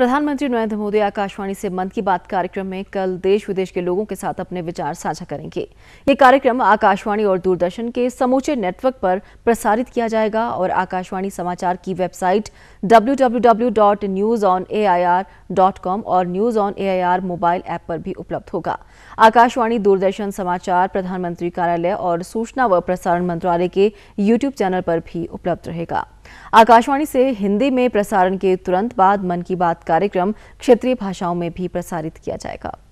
प्रधानमंत्री नरेंद्र मोदी आकाशवाणी से मन की बात कार्यक्रम में कल देश विदेश के लोगों के साथ अपने विचार साझा करेंगे ये कार्यक्रम आकाशवाणी और दूरदर्शन के समूचे नेटवर्क पर प्रसारित किया जाएगा और आकाशवाणी समाचार की वेबसाइट डब्ल्यू और news on air mobile app पर भी उपलब्ध होगा आकाशवाणी दूरदर्शन समाचार प्रधानमंत्री कार्यालय और सूचना व प्रसारण मंत्रालय के यूट्यूब चैनल पर भी उपलब्ध रहेगा आकाशवाणी से हिंदी में प्रसारण के तुरंत बाद मन की बात कार्यक्रम क्षेत्रीय भाषाओं में भी प्रसारित किया जाएगा